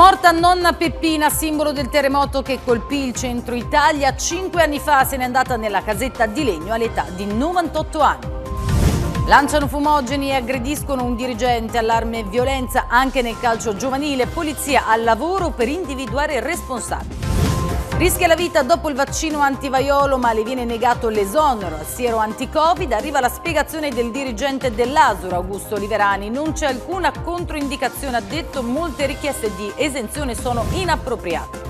Morta nonna Peppina, simbolo del terremoto che colpì il centro Italia, cinque anni fa se n'è andata nella casetta di legno all'età di 98 anni. Lanciano fumogeni e aggrediscono un dirigente, allarme e violenza anche nel calcio giovanile, polizia al lavoro per individuare responsabili. Rischia la vita dopo il vaccino antivaiolo ma le viene negato l'esonero al siero anticovid. Arriva la spiegazione del dirigente dell'Asura, Augusto Oliverani. Non c'è alcuna controindicazione, ha detto molte richieste di esenzione sono inappropriate.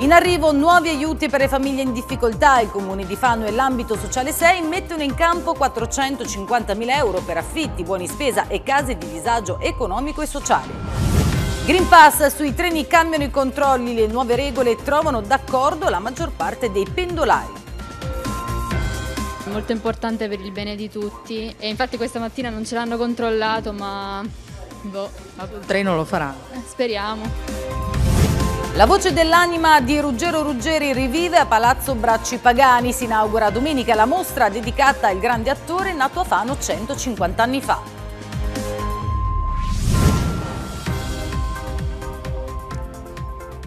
In arrivo nuovi aiuti per le famiglie in difficoltà. I comuni di Fano e l'ambito sociale 6 mettono in campo 450.000 euro per affitti, buoni spesa e case di disagio economico e sociale. Green Pass sui treni cambiano i controlli, le nuove regole trovano d'accordo la maggior parte dei pendolari. È Molto importante per il bene di tutti e infatti questa mattina non ce l'hanno controllato ma boh. Il treno lo farà. Eh, speriamo. La voce dell'anima di Ruggero Ruggeri rivive a Palazzo Bracci Pagani. Si inaugura domenica la mostra dedicata al grande attore nato a Fano 150 anni fa.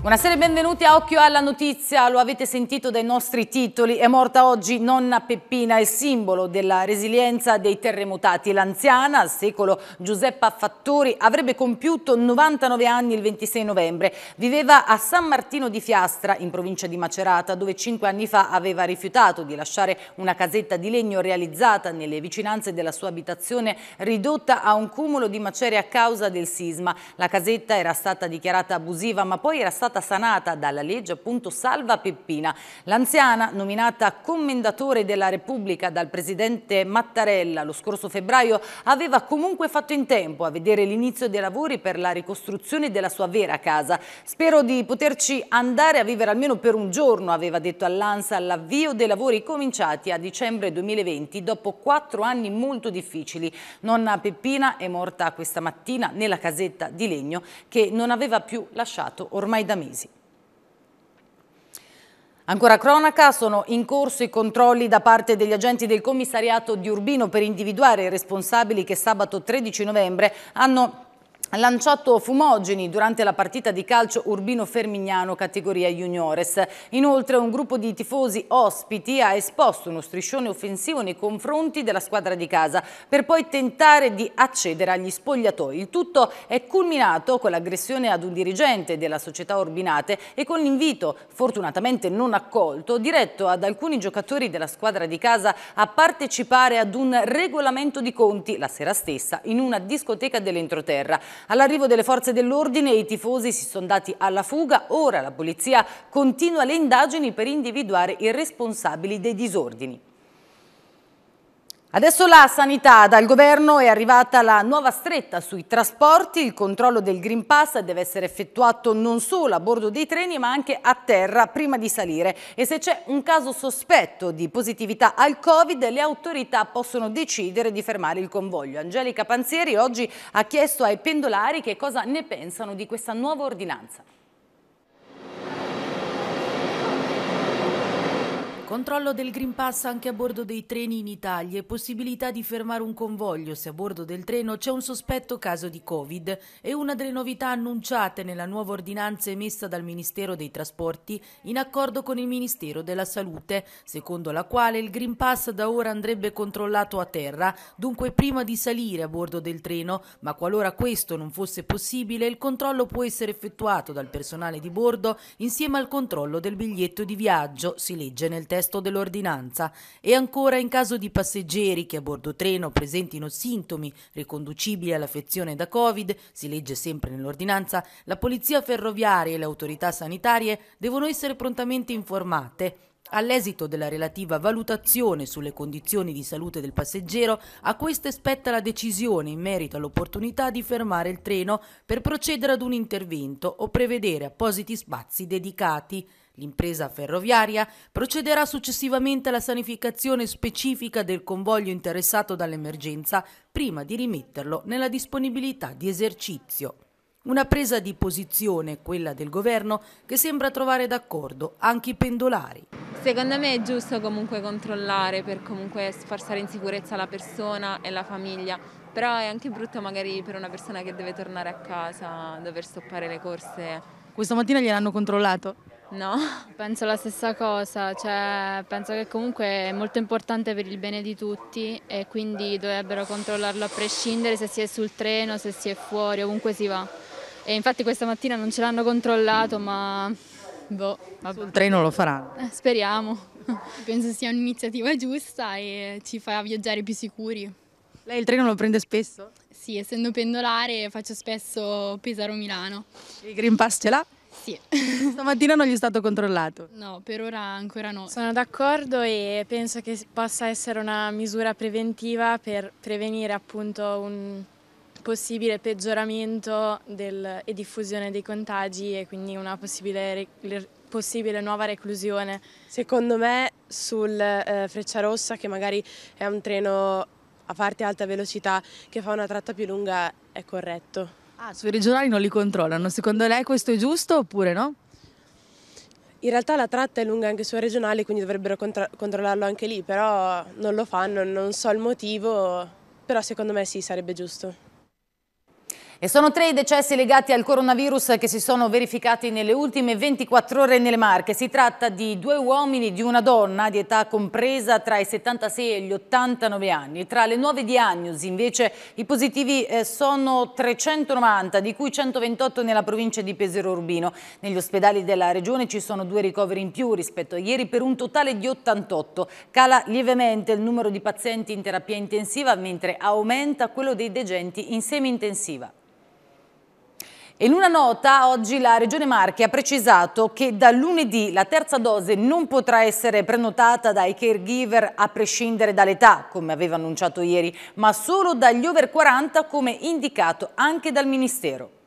Buonasera e benvenuti a Occhio alla Notizia, lo avete sentito dai nostri titoli, è morta oggi nonna Peppina, il simbolo della resilienza dei terremotati. L'anziana, al secolo Giuseppa Fattori, avrebbe compiuto 99 anni il 26 novembre, viveva a San Martino di Fiastra, in provincia di Macerata, dove cinque anni fa aveva rifiutato di lasciare una casetta di legno realizzata nelle vicinanze della sua abitazione ridotta a un cumulo di macerie a causa del sisma. La casetta era stata dichiarata abusiva ma poi era stata stata sanata dalla legge appunto Salva Peppina. L'anziana, nominata commendatore della Repubblica dal presidente Mattarella lo scorso febbraio, aveva comunque fatto in tempo a vedere l'inizio dei lavori per la ricostruzione della sua vera casa. Spero di poterci andare a vivere almeno per un giorno, aveva detto all'ANSA all'avvio dei lavori cominciati a dicembre 2020 dopo quattro anni molto difficili. Nonna Peppina è morta questa mattina nella casetta di legno che non aveva più lasciato ormai da mesi. Ancora cronaca, sono in corso i controlli da parte degli agenti del commissariato di Urbino per individuare i responsabili che sabato 13 novembre hanno lanciato Fumogeni durante la partita di calcio Urbino Fermignano categoria juniores. Inoltre un gruppo di tifosi ospiti ha esposto uno striscione offensivo nei confronti della squadra di casa per poi tentare di accedere agli spogliatoi. Il tutto è culminato con l'aggressione ad un dirigente della società Urbinate e con l'invito, fortunatamente non accolto, diretto ad alcuni giocatori della squadra di casa a partecipare ad un regolamento di conti la sera stessa in una discoteca dell'entroterra. All'arrivo delle forze dell'ordine i tifosi si sono dati alla fuga, ora la polizia continua le indagini per individuare i responsabili dei disordini. Adesso la sanità, dal governo è arrivata la nuova stretta sui trasporti, il controllo del Green Pass deve essere effettuato non solo a bordo dei treni ma anche a terra prima di salire e se c'è un caso sospetto di positività al Covid le autorità possono decidere di fermare il convoglio. Angelica Panzieri oggi ha chiesto ai pendolari che cosa ne pensano di questa nuova ordinanza. Controllo del Green Pass anche a bordo dei treni in Italia e possibilità di fermare un convoglio se a bordo del treno c'è un sospetto caso di Covid. È una delle novità annunciate nella nuova ordinanza emessa dal Ministero dei Trasporti in accordo con il Ministero della Salute, secondo la quale il Green Pass da ora andrebbe controllato a terra, dunque prima di salire a bordo del treno, ma qualora questo non fosse possibile il controllo può essere effettuato dal personale di bordo insieme al controllo del biglietto di viaggio, si legge nel testo testo dell'ordinanza e ancora in caso di passeggeri che a bordo treno presentino sintomi riconducibili all'affezione da Covid, si legge sempre nell'ordinanza, la polizia ferroviaria e le autorità sanitarie devono essere prontamente informate All'esito della relativa valutazione sulle condizioni di salute del passeggero, a queste spetta la decisione in merito all'opportunità di fermare il treno per procedere ad un intervento o prevedere appositi spazi dedicati. L'impresa ferroviaria procederà successivamente alla sanificazione specifica del convoglio interessato dall'emergenza prima di rimetterlo nella disponibilità di esercizio. Una presa di posizione, quella del governo, che sembra trovare d'accordo anche i pendolari. Secondo me è giusto comunque controllare per comunque far stare in sicurezza la persona e la famiglia, però è anche brutto magari per una persona che deve tornare a casa dover stoppare le corse. Questa mattina gliel'hanno controllato? No, penso la stessa cosa, cioè, penso che comunque è molto importante per il bene di tutti e quindi dovrebbero controllarlo a prescindere se si è sul treno, se si è fuori, ovunque si va e infatti questa mattina non ce l'hanno controllato ma boh, vabbè. sul treno lo faranno. Eh, speriamo. Penso sia un'iniziativa giusta e ci fa viaggiare più sicuri. Lei il treno lo prende spesso? Sì, essendo pendolare faccio spesso Pesaro-Milano. Il Green Pass ce l'ha? Sì. Stamattina non gli è stato controllato? No, per ora ancora no. Sono d'accordo e penso che possa essere una misura preventiva per prevenire appunto un possibile peggioramento del, e diffusione dei contagi e quindi una possibile, possibile nuova reclusione. Secondo me sul eh, Freccia Rossa, che magari è un treno a parte alta velocità che fa una tratta più lunga, è corretto. Ah, sui regionali non li controllano, secondo lei questo è giusto oppure no? In realtà la tratta è lunga anche sui regionali, quindi dovrebbero contro controllarlo anche lì, però non lo fanno, non so il motivo, però secondo me sì, sarebbe giusto. E sono tre i decessi legati al coronavirus che si sono verificati nelle ultime 24 ore nelle Marche. Si tratta di due uomini e di una donna di età compresa tra i 76 e gli 89 anni. Tra le nuove diagnosi invece i positivi eh, sono 390, di cui 128 nella provincia di Pesero Urbino. Negli ospedali della regione ci sono due ricoveri in più rispetto a ieri per un totale di 88. Cala lievemente il numero di pazienti in terapia intensiva mentre aumenta quello dei degenti in semi-intensiva. In una nota oggi la Regione Marche ha precisato che da lunedì la terza dose non potrà essere prenotata dai caregiver a prescindere dall'età, come aveva annunciato ieri, ma solo dagli over 40 come indicato anche dal Ministero.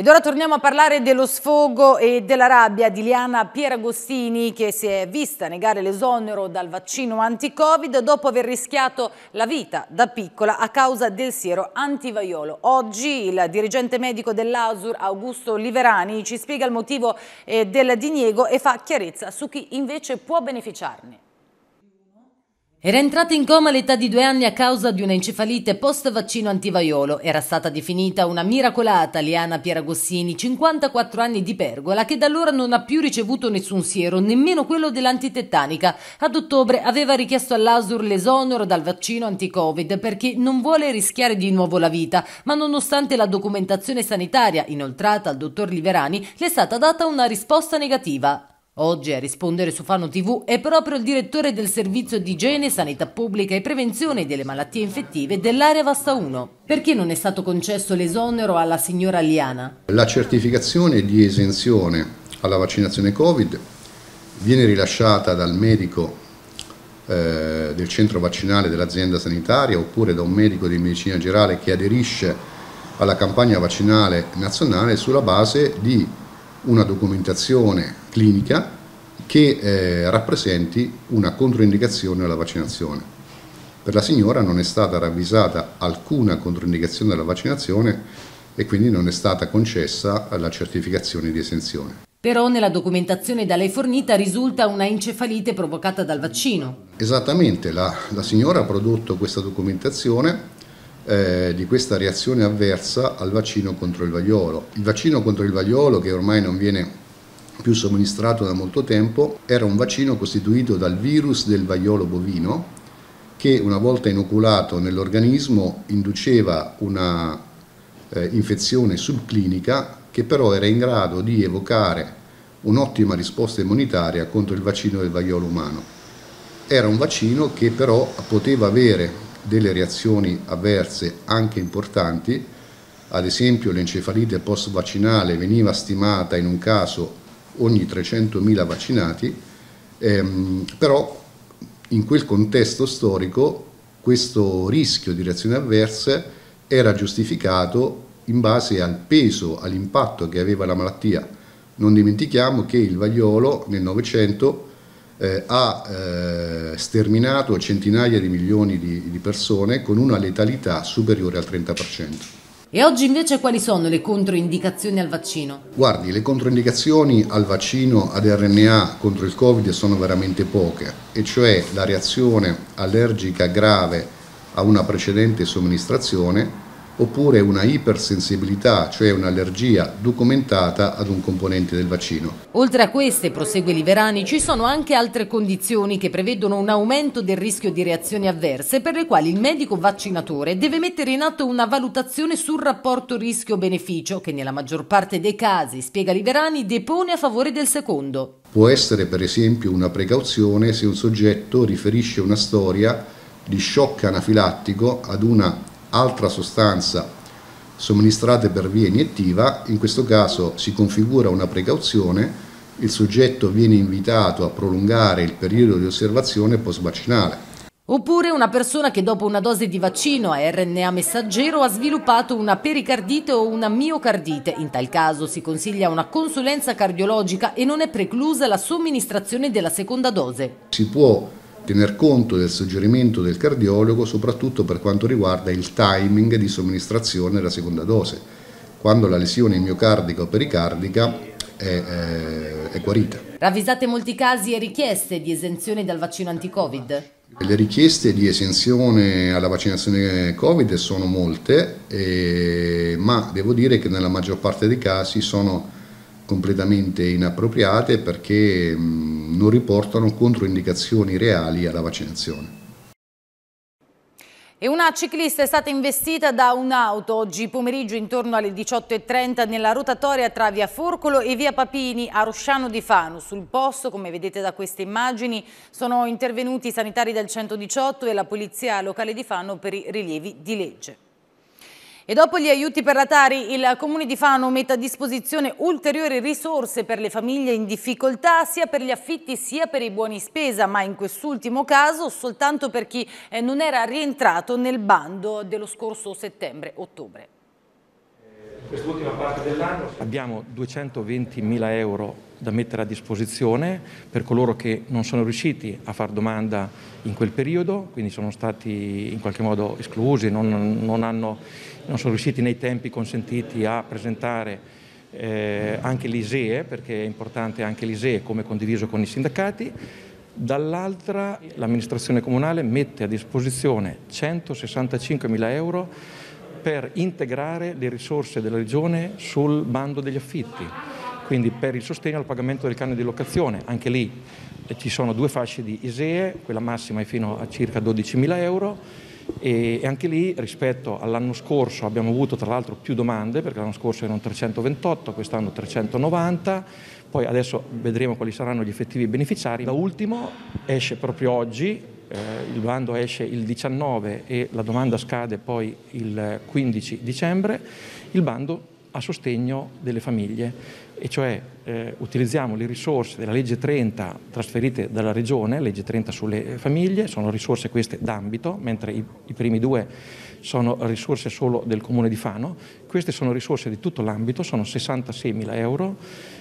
Ed ora torniamo a parlare dello sfogo e della rabbia di Liana Pieragostini che si è vista negare l'esonero dal vaccino anti-covid dopo aver rischiato la vita da piccola a causa del siero antivaiolo. Oggi il dirigente medico dell'ASUR Augusto Liverani ci spiega il motivo eh, del diniego e fa chiarezza su chi invece può beneficiarne. Era entrata in coma all'età di due anni a causa di un'encefalite post-vaccino antivaiolo. Era stata definita una miracolata Liana Pieragossini, 54 anni di pergola, che da allora non ha più ricevuto nessun siero, nemmeno quello dell'antitettanica. Ad ottobre aveva richiesto all'ASUR l'esonero dal vaccino anti-Covid perché non vuole rischiare di nuovo la vita, ma nonostante la documentazione sanitaria inoltrata al dottor Liverani, le è stata data una risposta negativa. Oggi a rispondere su Fano TV è proprio il direttore del servizio di igiene, sanità pubblica e prevenzione delle malattie infettive dell'area Vasta 1. Perché non è stato concesso l'esonero alla signora Liana? La certificazione di esenzione alla vaccinazione Covid viene rilasciata dal medico eh, del centro vaccinale dell'azienda sanitaria oppure da un medico di medicina generale che aderisce alla campagna vaccinale nazionale sulla base di una documentazione clinica che eh, rappresenti una controindicazione alla vaccinazione. Per la signora non è stata ravvisata alcuna controindicazione alla vaccinazione e quindi non è stata concessa la certificazione di esenzione. Però nella documentazione da lei fornita risulta una encefalite provocata dal vaccino. Esattamente, la, la signora ha prodotto questa documentazione eh, di questa reazione avversa al vaccino contro il vaiolo. Il vaccino contro il vaiolo che ormai non viene più somministrato da molto tempo, era un vaccino costituito dal virus del vaiolo bovino che una volta inoculato nell'organismo induceva una eh, infezione subclinica che però era in grado di evocare un'ottima risposta immunitaria contro il vaccino del vaiolo umano. Era un vaccino che però poteva avere delle reazioni avverse anche importanti, ad esempio l'encefalite post-vaccinale veniva stimata in un caso ogni 300.000 vaccinati, ehm, però in quel contesto storico questo rischio di reazioni avverse era giustificato in base al peso, all'impatto che aveva la malattia. Non dimentichiamo che il vaiolo nel Novecento eh, ha eh, sterminato centinaia di milioni di, di persone con una letalità superiore al 30%. E oggi invece quali sono le controindicazioni al vaccino? Guardi, le controindicazioni al vaccino ad RNA contro il Covid sono veramente poche, e cioè la reazione allergica grave a una precedente somministrazione oppure una ipersensibilità, cioè un'allergia documentata ad un componente del vaccino. Oltre a queste, prosegue Liverani, ci sono anche altre condizioni che prevedono un aumento del rischio di reazioni avverse per le quali il medico vaccinatore deve mettere in atto una valutazione sul rapporto rischio-beneficio che nella maggior parte dei casi, spiega Liverani, depone a favore del secondo. Può essere per esempio una precauzione se un soggetto riferisce una storia di shock anafilattico ad una altra sostanza somministrate per via iniettiva, in questo caso si configura una precauzione, il soggetto viene invitato a prolungare il periodo di osservazione post-vaccinale. Oppure una persona che dopo una dose di vaccino a RNA messaggero ha sviluppato una pericardite o una miocardite. In tal caso si consiglia una consulenza cardiologica e non è preclusa la somministrazione della seconda dose. Si può tener conto del suggerimento del cardiologo soprattutto per quanto riguarda il timing di somministrazione della seconda dose, quando la lesione miocardica o pericardica è, è, eh, è guarita. Ravvisate molti casi e richieste di esenzione dal vaccino anti-Covid? Le richieste di esenzione alla vaccinazione Covid sono molte, eh, ma devo dire che nella maggior parte dei casi sono completamente inappropriate perché mm, non riportano controindicazioni reali alla vaccinazione. E una ciclista è stata investita da un'auto oggi pomeriggio intorno alle 18.30 nella rotatoria tra via Forcolo e via Papini a Rosciano di Fano. Sul posto, come vedete da queste immagini, sono intervenuti i sanitari del 118 e la polizia locale di Fano per i rilievi di legge. E dopo gli aiuti per la Tari, il Comune di Fano mette a disposizione ulteriori risorse per le famiglie in difficoltà, sia per gli affitti sia per i buoni spesa, ma in quest'ultimo caso soltanto per chi eh, non era rientrato nel bando dello scorso settembre-ottobre. Quest'ultima parte dell'anno abbiamo 220.000 euro da mettere a disposizione per coloro che non sono riusciti a far domanda in quel periodo, quindi sono stati in qualche modo esclusi, non, non hanno non sono riusciti nei tempi consentiti a presentare eh, anche l'ISEE, perché è importante anche l'ISEE come condiviso con i sindacati. Dall'altra l'amministrazione comunale mette a disposizione 165 mila euro per integrare le risorse della regione sul bando degli affitti, quindi per il sostegno al pagamento del canone di locazione. Anche lì eh, ci sono due fasce di ISEE, quella massima è fino a circa 12 mila euro e anche lì rispetto all'anno scorso abbiamo avuto tra l'altro più domande perché l'anno scorso erano 328, quest'anno 390, poi adesso vedremo quali saranno gli effettivi beneficiari. Da ultimo esce proprio oggi, eh, il bando esce il 19 e la domanda scade poi il 15 dicembre, il bando a sostegno delle famiglie e cioè eh, utilizziamo le risorse della legge 30 trasferite dalla regione, legge 30 sulle famiglie, sono risorse queste d'ambito, mentre i, i, primi due sono risorse solo del comune di Fano, queste sono risorse di tutto l'ambito, sono 66 mila euro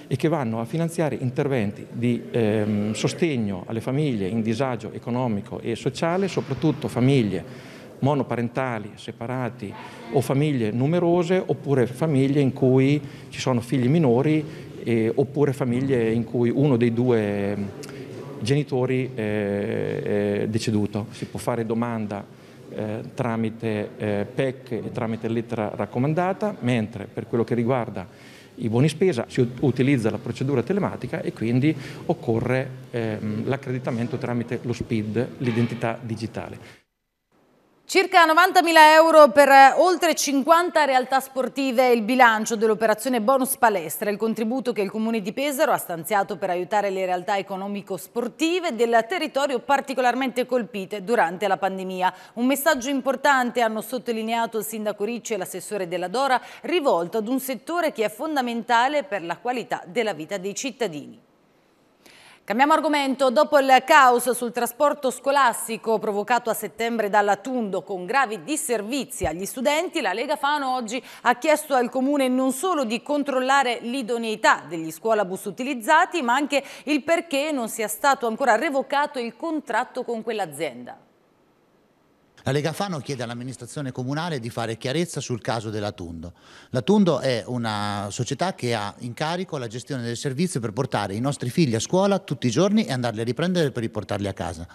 e che vanno a finanziare interventi di ehm, sostegno alle famiglie in disagio economico e sociale, soprattutto famiglie monoparentali, separati o famiglie numerose oppure famiglie in cui ci sono figli minori eh, oppure famiglie in cui uno dei due genitori è deceduto. Si può fare domanda eh, tramite eh, PEC e tramite lettera raccomandata, mentre per quello che riguarda i buoni spesa si utilizza la procedura telematica e quindi occorre ehm, l'accreditamento tramite lo SPID, l'identità digitale. Circa 90.000 euro per eh, oltre 50 realtà sportive è il bilancio dell'operazione Bonus Palestra, il contributo che il Comune di Pesaro ha stanziato per aiutare le realtà economico-sportive del territorio particolarmente colpite durante la pandemia. Un messaggio importante hanno sottolineato il sindaco Ricci e l'assessore della Dora, rivolto ad un settore che è fondamentale per la qualità della vita dei cittadini. Cambiamo argomento. Dopo il caos sul trasporto scolastico provocato a settembre dalla Tundo con gravi disservizi agli studenti, la Lega Fano oggi ha chiesto al Comune non solo di controllare l'idoneità degli scuolabus utilizzati, ma anche il perché non sia stato ancora revocato il contratto con quell'azienda. La Lega Fano chiede all'amministrazione comunale di fare chiarezza sul caso della Tundo. La Tundo è una società che ha in carico la gestione del servizio per portare i nostri figli a scuola tutti i giorni e andarli a riprendere per riportarli a casa.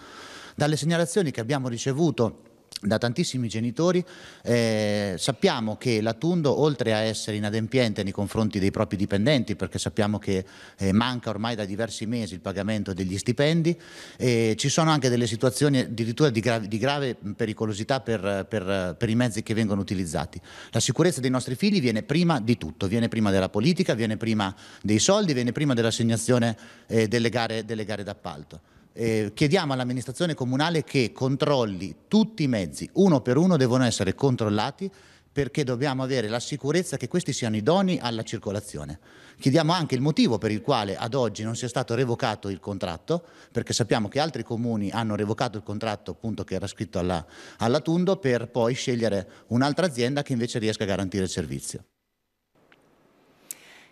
Dalle segnalazioni che abbiamo ricevuto da tantissimi genitori eh, sappiamo che l'Atundo oltre a essere inadempiente nei confronti dei propri dipendenti perché sappiamo che eh, manca ormai da diversi mesi il pagamento degli stipendi eh, ci sono anche delle situazioni addirittura di, gra di grave pericolosità per, per, per, i mezzi che vengono utilizzati la sicurezza dei nostri figli viene prima di tutto viene prima della politica viene prima dei soldi viene prima dell'assegnazione eh, delle gare, gare d'appalto eh, chiediamo all'amministrazione comunale che controlli tutti i mezzi, uno per uno devono essere controllati perché dobbiamo avere la sicurezza che questi siano idonei alla circolazione. Chiediamo anche il motivo per il quale ad oggi non sia stato revocato il contratto, perché sappiamo che altri comuni hanno revocato il contratto appunto, che era scritto alla, alla Tundo per poi scegliere un'altra azienda che invece riesca a garantire il servizio.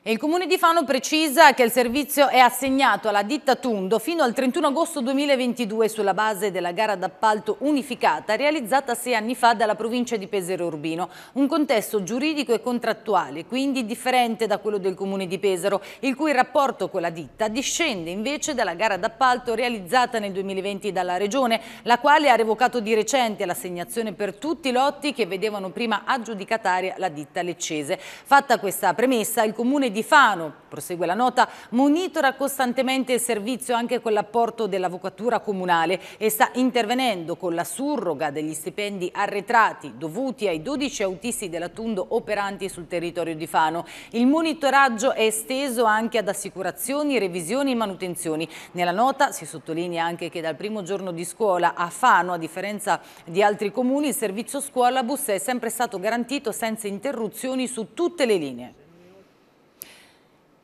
Il Comune di Fano precisa che il servizio è assegnato alla ditta Tundo fino al 31 agosto 2022 sulla base della gara d'appalto unificata realizzata sei anni fa dalla provincia di Pesaro Urbino. Un contesto giuridico e contrattuale, quindi differente da quello del Comune di Pesaro, il cui rapporto con la ditta discende invece dalla gara d'appalto realizzata nel 2020 dalla Regione, la quale ha revocato di recente l'assegnazione per tutti i lotti che vedevano prima aggiudicataria la ditta leccese. Fatta questa premessa, il Comune di Fano, prosegue la nota, monitora costantemente il servizio anche con l'apporto dell'avvocatura comunale e sta intervenendo con la surroga degli stipendi arretrati dovuti ai 12 autisti della Tundo operanti sul territorio di Fano. Il monitoraggio è esteso anche ad assicurazioni, revisioni e manutenzioni. Nella nota si sottolinea anche che dal primo giorno di scuola a Fano, a differenza di altri comuni, il servizio scuolabus è sempre stato garantito senza interruzioni su tutte le linee.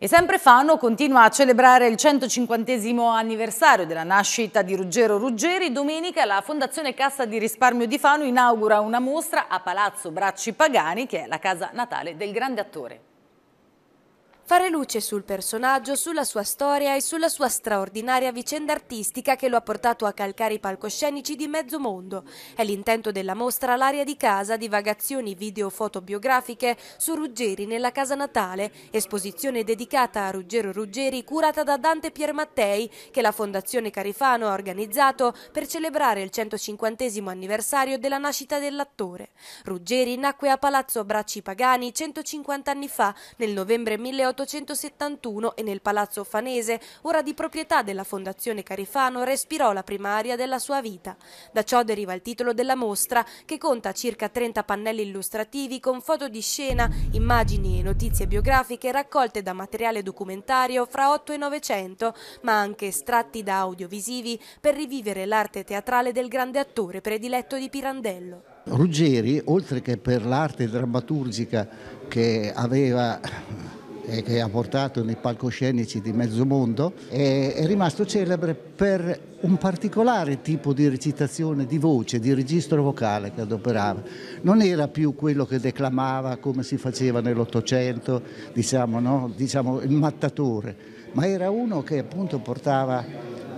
E sempre Fano continua a celebrare il 150 anniversario della nascita di Ruggero Ruggeri. Domenica la Fondazione Cassa di Risparmio di Fano inaugura una mostra a Palazzo Bracci Pagani, che è la casa natale del grande attore fare luce sul personaggio, sulla sua storia e sulla sua straordinaria vicenda artistica che lo ha portato a calcare i palcoscenici di mezzo mondo. È l'intento della mostra L'aria di casa, divagazioni video-fotobiografiche su Ruggeri nella casa natale, esposizione dedicata a Ruggero Ruggeri curata da Dante Piermattei che la Fondazione Carifano ha organizzato per celebrare il 150 anniversario della nascita dell'attore. Ruggeri nacque a Palazzo Bracci Pagani 150 anni fa, nel novembre 1800 1871 e nel Palazzo Fanese, ora di proprietà della Fondazione Carifano, respirò la primaria della sua vita. Da ciò deriva il titolo della mostra, che conta circa 30 pannelli illustrativi con foto di scena, immagini e notizie biografiche raccolte da materiale documentario fra 8 e 900, ma anche estratti da audiovisivi per rivivere l'arte teatrale del grande attore prediletto di Pirandello. Ruggeri, oltre che per l'arte drammaturgica che aveva che ha portato nei palcoscenici di mezzo mondo, eh, è rimasto celebre per un particolare tipo di recitazione di voce, di registro vocale che adoperava. Non era più quello che declamava come si faceva nell'Ottocento, diciamo, no? diciamo il mattatore, ma era uno che appunto portava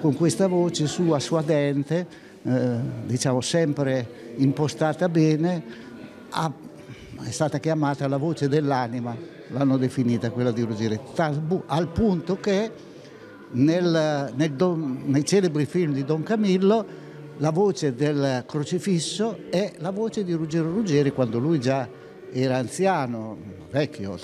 con questa voce sua, suadente, eh, diciamo sempre impostata bene, a, è stata chiamata la voce dell'anima l'hanno definita quella di Ruggeri, Tasbu, al punto che nel, nel don, nei celebri film di Don Camillo la voce del crocifisso è la voce di Ruggero Ruggeri quando lui già era anziano, vecchio,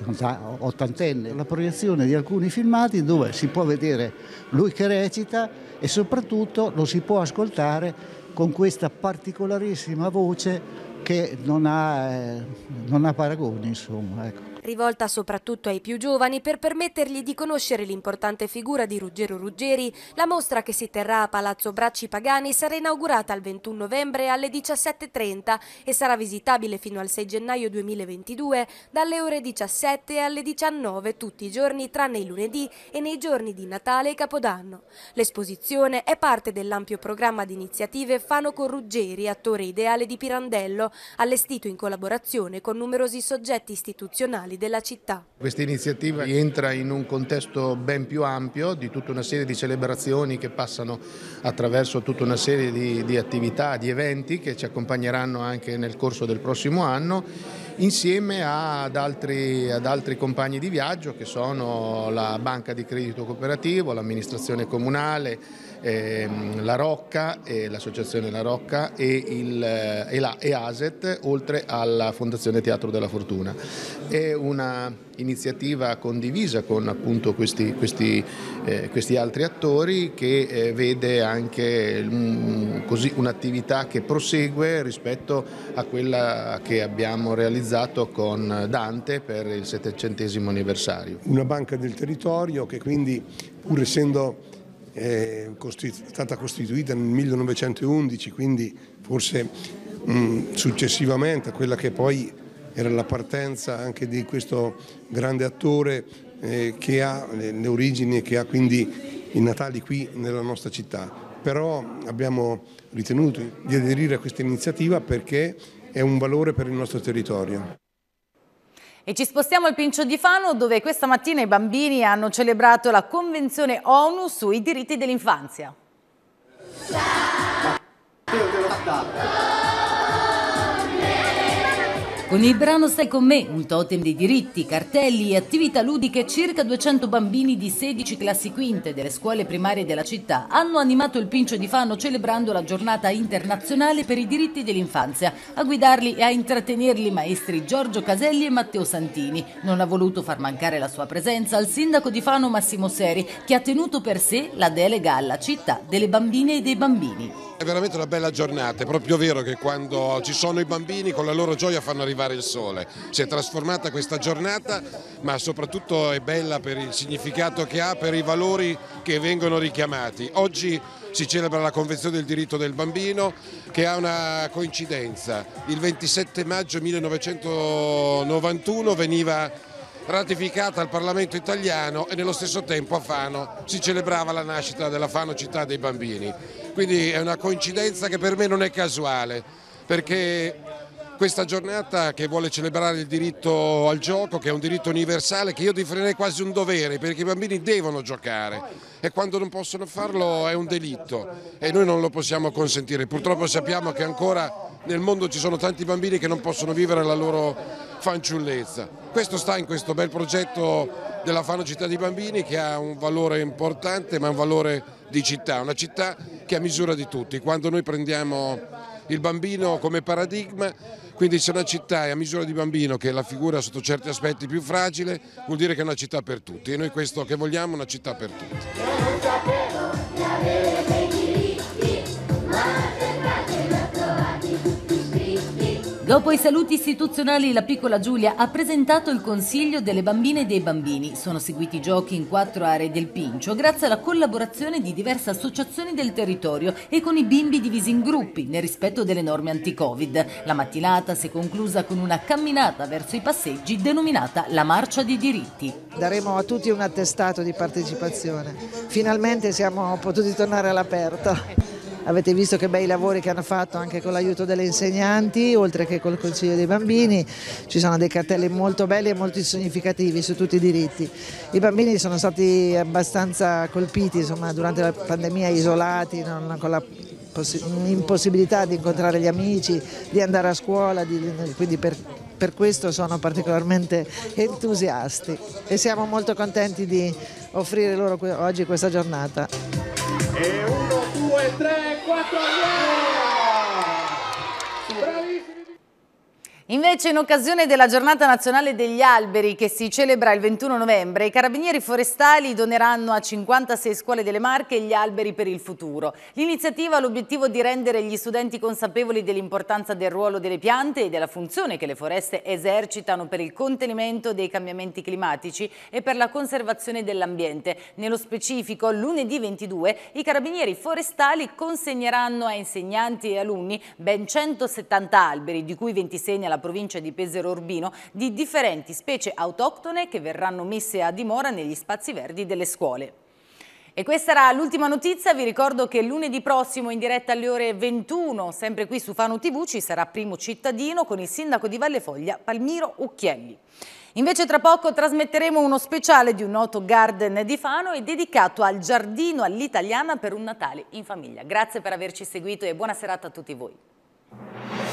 ottantenne. La proiezione di alcuni filmati dove si può vedere lui che recita e soprattutto lo si può ascoltare con questa particolarissima voce che non ha, eh, non ha paragoni, insomma. Ecco rivolta soprattutto ai più giovani per permettergli di conoscere l'importante figura di Ruggero Ruggeri, la mostra che si terrà a Palazzo Bracci Pagani sarà inaugurata il 21 novembre alle 17.30 e sarà visitabile fino al 6 gennaio 2022 dalle ore 17 alle 19 tutti i giorni tranne i lunedì e nei giorni di Natale e Capodanno. L'esposizione è parte dell'ampio programma di iniziative Fano con Ruggeri, attore ideale di Pirandello, allestito in collaborazione con numerosi soggetti istituzionali locali della città. Questa iniziativa rientra in un contesto ben più ampio di tutta una serie di celebrazioni che passano attraverso tutta una serie di, di attività, di eventi che ci accompagneranno anche nel corso del prossimo anno insieme ad altri, ad altri, compagni di viaggio che sono la Banca di Credito Cooperativo, l'amministrazione comunale, Ehm, la Rocca, l'associazione La Rocca e, il, eh, e, la, e ASET, oltre alla Fondazione Teatro della Fortuna. È un'iniziativa condivisa con appunto, questi, questi, eh, questi, altri attori che eh, vede anche mm, un'attività che prosegue rispetto a quella che abbiamo realizzato con Dante per il settecentesimo anniversario. Una banca del territorio che quindi pur essendo è stata costituita nel 1911, quindi forse mh, successivamente a quella che poi era la partenza anche di questo grande attore eh, che ha le, le origini e che ha quindi i Natali qui nella nostra città. Però abbiamo ritenuto di aderire a questa iniziativa perché è un valore per il nostro territorio. E ci spostiamo al Pincio di Fano dove questa mattina i bambini hanno celebrato la Convenzione ONU sui diritti dell'infanzia. Con il brano Stai con me, un totem dei diritti, cartelli e attività ludiche, circa 200 bambini di 16 classi quinte delle scuole primarie della città hanno animato il Pincio di Fano celebrando la giornata internazionale per i diritti dell'infanzia. A guidarli e a intrattenerli i maestri Giorgio Caselli e Matteo Santini. Non ha voluto far mancare la sua presenza al sindaco di Fano Massimo Seri, che ha tenuto per sé la delega alla città delle bambine e dei bambini. È veramente una bella giornata, è proprio vero che quando ci sono i bambini con la loro gioia fanno arrivare arrivare il sole. Si è trasformata questa giornata, ma soprattutto è bella per il significato che ha, per i valori che vengono richiamati. Oggi si celebra la Convenzione del diritto del bambino che ha una coincidenza. Il 27 maggio 1991 veniva ratificata al Parlamento italiano e nello stesso tempo a Fano si celebrava la nascita della Fano città dei bambini. Quindi è una coincidenza che per me non è casuale perché questa giornata che vuole celebrare il diritto al gioco, che è un diritto universale, che io definirei quasi un dovere, perché i bambini devono giocare e quando non possono farlo è un delitto e noi non lo possiamo consentire. Purtroppo sappiamo che ancora nel mondo ci sono tanti bambini che non possono vivere la loro fanciullezza. Questo sta in questo bel progetto della Fano Città dei Bambini che ha un valore importante ma un valore di città, una città che ha misura di tutti. Quando noi prendiamo il bambino come paradigma, quindi se una città è a misura di bambino che è la figura sotto certi aspetti più fragile, vuol dire che è una città per tutti e noi questo che vogliamo è una città per tutti. Dopo i saluti istituzionali, la piccola Giulia ha presentato il Consiglio delle Bambine e dei Bambini. Sono seguiti giochi in quattro aree del Pincio, grazie alla collaborazione di diverse associazioni del territorio e con i bimbi divisi in gruppi, nel rispetto delle norme anti-Covid. La mattinata si è conclusa con una camminata verso i passeggi denominata la Marcia dei Diritti. Daremo a tutti un attestato di partecipazione. Finalmente siamo potuti tornare all'aperto avete visto che bei lavori che hanno fatto anche con l'aiuto delle insegnanti, oltre che col Consiglio dei Bambini, ci sono dei cartelli molto belli e molto significativi su tutti i diritti. I bambini sono stati abbastanza colpiti, insomma, durante la pandemia isolati, non, con la impossibilità di incontrare gli amici, di andare a scuola, di, quindi per, per, questo sono particolarmente entusiasti e siamo molto contenti di offrire loro oggi questa giornata. 3, 4, 10. Invece in occasione della giornata nazionale degli alberi che si celebra il 21 novembre i carabinieri forestali doneranno a 56 scuole delle Marche gli alberi per il futuro. L'iniziativa ha l'obiettivo di rendere gli studenti consapevoli dell'importanza del ruolo delle piante e della funzione che le foreste esercitano per il contenimento dei cambiamenti climatici e per la conservazione dell'ambiente. Nello specifico lunedì 22 i carabinieri forestali consegneranno a insegnanti e alunni ben 170 alberi di cui 26 nella alla provincia di Pesero Urbino di differenti specie autoctone che verranno messe a dimora negli spazi verdi delle scuole. E questa era l'ultima notizia, vi ricordo che lunedì prossimo in diretta alle ore 21, sempre qui su Fano TV, ci sarà Primo Cittadino con il sindaco di Vallefoglia Palmiro Ucchielli. Invece tra poco trasmetteremo uno speciale di un noto garden di Fano e dedicato al giardino all'italiana per un Natale in famiglia. Grazie per averci seguito e buona serata a tutti voi.